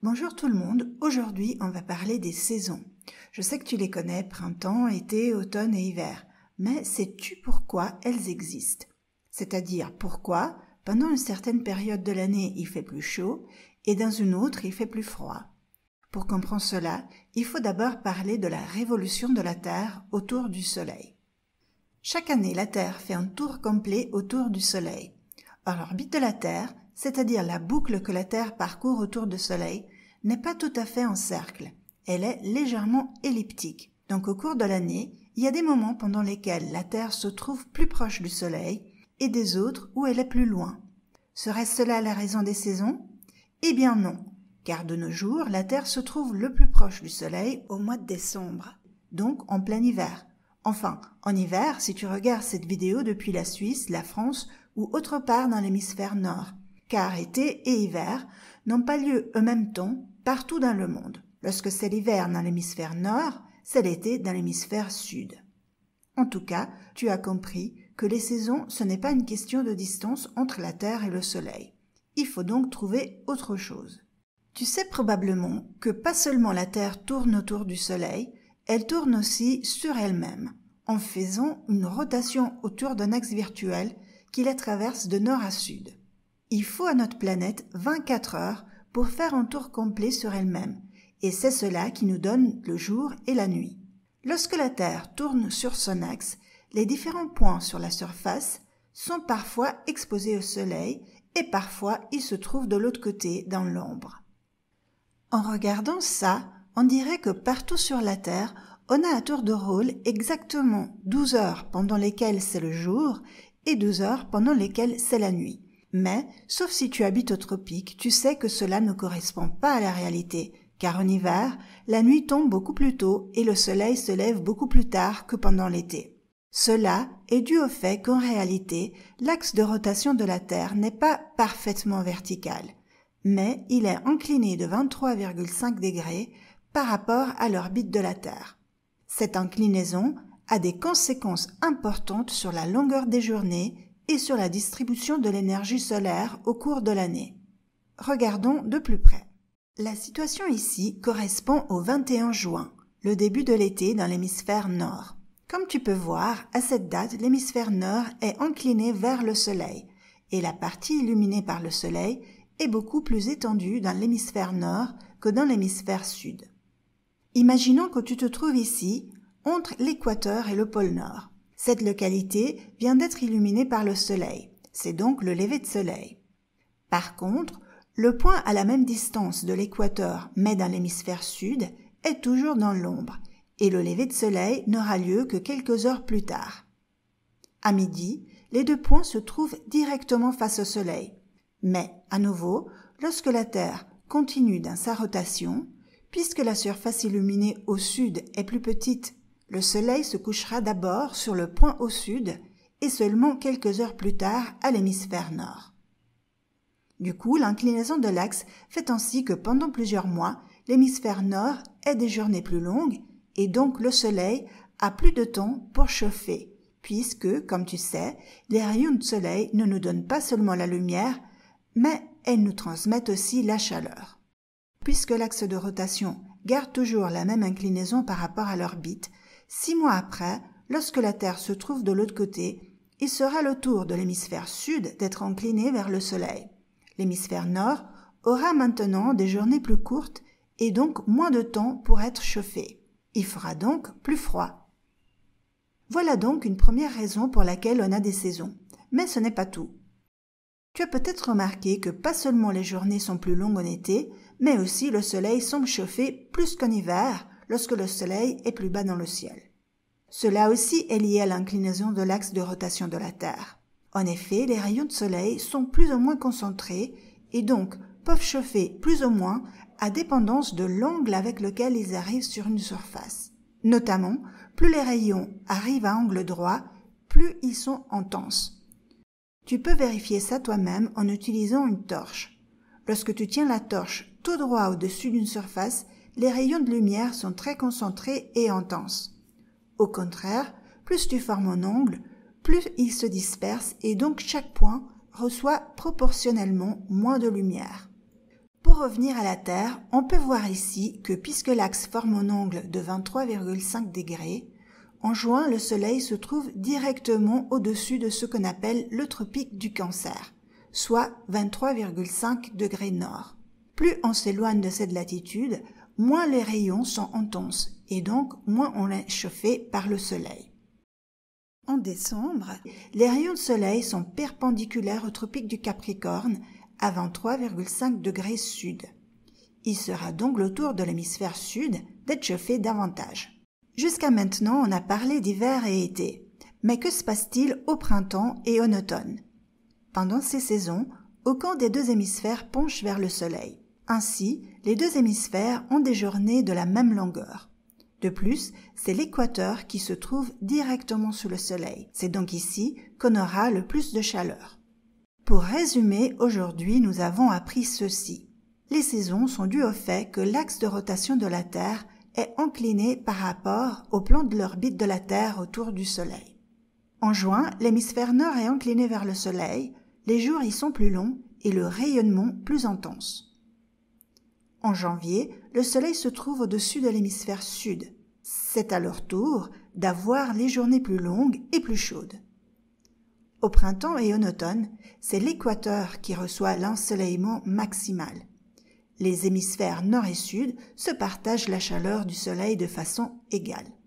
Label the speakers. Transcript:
Speaker 1: Bonjour tout le monde, aujourd'hui on va parler des saisons. Je sais que tu les connais, printemps, été, automne et hiver, mais sais-tu pourquoi elles existent C'est-à-dire pourquoi, pendant une certaine période de l'année il fait plus chaud et dans une autre il fait plus froid Pour comprendre cela, il faut d'abord parler de la révolution de la Terre autour du Soleil. Chaque année la Terre fait un tour complet autour du Soleil. Or l'orbite de la Terre c'est-à-dire la boucle que la Terre parcourt autour du Soleil, n'est pas tout à fait en cercle, elle est légèrement elliptique. Donc au cours de l'année, il y a des moments pendant lesquels la Terre se trouve plus proche du Soleil et des autres où elle est plus loin. Serait-ce cela la raison des saisons Eh bien non, car de nos jours, la Terre se trouve le plus proche du Soleil au mois de décembre, donc en plein hiver. Enfin, en hiver, si tu regardes cette vidéo depuis la Suisse, la France ou autre part dans l'hémisphère nord car été et hiver n'ont pas lieu au même temps partout dans le monde. Lorsque c'est l'hiver dans l'hémisphère nord, c'est l'été dans l'hémisphère sud. En tout cas, tu as compris que les saisons, ce n'est pas une question de distance entre la Terre et le Soleil. Il faut donc trouver autre chose. Tu sais probablement que pas seulement la Terre tourne autour du Soleil, elle tourne aussi sur elle-même, en faisant une rotation autour d'un axe virtuel qui la traverse de nord à sud. Il faut à notre planète 24 heures pour faire un tour complet sur elle-même, et c'est cela qui nous donne le jour et la nuit. Lorsque la Terre tourne sur son axe, les différents points sur la surface sont parfois exposés au Soleil et parfois ils se trouvent de l'autre côté dans l'ombre. En regardant ça, on dirait que partout sur la Terre, on a à tour de rôle exactement 12 heures pendant lesquelles c'est le jour et 12 heures pendant lesquelles c'est la nuit. Mais, sauf si tu habites au tropique, tu sais que cela ne correspond pas à la réalité, car en hiver, la nuit tombe beaucoup plus tôt et le soleil se lève beaucoup plus tard que pendant l'été. Cela est dû au fait qu'en réalité, l'axe de rotation de la Terre n'est pas parfaitement vertical, mais il est incliné de 23,5 degrés par rapport à l'orbite de la Terre. Cette inclinaison a des conséquences importantes sur la longueur des journées et sur la distribution de l'énergie solaire au cours de l'année. Regardons de plus près. La situation ici correspond au 21 juin, le début de l'été dans l'hémisphère nord. Comme tu peux voir, à cette date, l'hémisphère nord est incliné vers le soleil et la partie illuminée par le soleil est beaucoup plus étendue dans l'hémisphère nord que dans l'hémisphère sud. Imaginons que tu te trouves ici, entre l'équateur et le pôle nord. Cette localité vient d'être illuminée par le soleil. C'est donc le lever de soleil. Par contre, le point à la même distance de l'équateur mais dans l'hémisphère sud est toujours dans l'ombre et le lever de soleil n'aura lieu que quelques heures plus tard. À midi, les deux points se trouvent directement face au soleil. Mais, à nouveau, lorsque la Terre continue dans sa rotation, puisque la surface illuminée au sud est plus petite le soleil se couchera d'abord sur le point au sud et seulement quelques heures plus tard à l'hémisphère nord. Du coup, l'inclinaison de l'axe fait ainsi que pendant plusieurs mois, l'hémisphère nord ait des journées plus longues et donc le soleil a plus de temps pour chauffer, puisque, comme tu sais, les rayons de soleil ne nous donnent pas seulement la lumière, mais elles nous transmettent aussi la chaleur. Puisque l'axe de rotation garde toujours la même inclinaison par rapport à l'orbite, Six mois après, lorsque la Terre se trouve de l'autre côté, il sera le tour de l'hémisphère sud d'être incliné vers le Soleil. L'hémisphère nord aura maintenant des journées plus courtes et donc moins de temps pour être chauffé. Il fera donc plus froid. Voilà donc une première raison pour laquelle on a des saisons. Mais ce n'est pas tout. Tu as peut-être remarqué que pas seulement les journées sont plus longues en été, mais aussi le soleil semble chauffer plus qu'en hiver, lorsque le Soleil est plus bas dans le ciel. Cela aussi est lié à l'inclinaison de l'axe de rotation de la Terre. En effet, les rayons de Soleil sont plus ou moins concentrés et donc peuvent chauffer plus ou moins à dépendance de l'angle avec lequel ils arrivent sur une surface. Notamment, plus les rayons arrivent à angle droit, plus ils sont intenses. Tu peux vérifier ça toi-même en utilisant une torche. Lorsque tu tiens la torche tout droit au-dessus d'une surface, les rayons de lumière sont très concentrés et intenses. Au contraire, plus tu formes un angle, plus ils se dispersent et donc chaque point reçoit proportionnellement moins de lumière. Pour revenir à la Terre, on peut voir ici que puisque l'axe forme un angle de 23,5 degrés, en juin le Soleil se trouve directement au-dessus de ce qu'on appelle le tropique du cancer, soit 23,5 degrés nord. Plus on s'éloigne de cette latitude, moins les rayons sont intenses et donc moins on est chauffé par le soleil. En décembre, les rayons de soleil sont perpendiculaires au tropique du Capricorne à 23,5 degrés sud. Il sera donc le tour de l'hémisphère sud d'être chauffé davantage. Jusqu'à maintenant, on a parlé d'hiver et été. Mais que se passe-t-il au printemps et en automne Pendant ces saisons, aucun des deux hémisphères penche vers le soleil. Ainsi, les deux hémisphères ont des journées de la même longueur. De plus, c'est l'équateur qui se trouve directement sous le Soleil. C'est donc ici qu'on aura le plus de chaleur. Pour résumer, aujourd'hui nous avons appris ceci. Les saisons sont dues au fait que l'axe de rotation de la Terre est incliné par rapport au plan de l'orbite de la Terre autour du Soleil. En juin, l'hémisphère nord est incliné vers le Soleil, les jours y sont plus longs et le rayonnement plus intense. En janvier, le Soleil se trouve au-dessus de l'hémisphère sud. C'est à leur tour d'avoir les journées plus longues et plus chaudes. Au printemps et en automne, c'est l'équateur qui reçoit l'ensoleillement maximal. Les hémisphères nord et sud se partagent la chaleur du soleil de façon égale.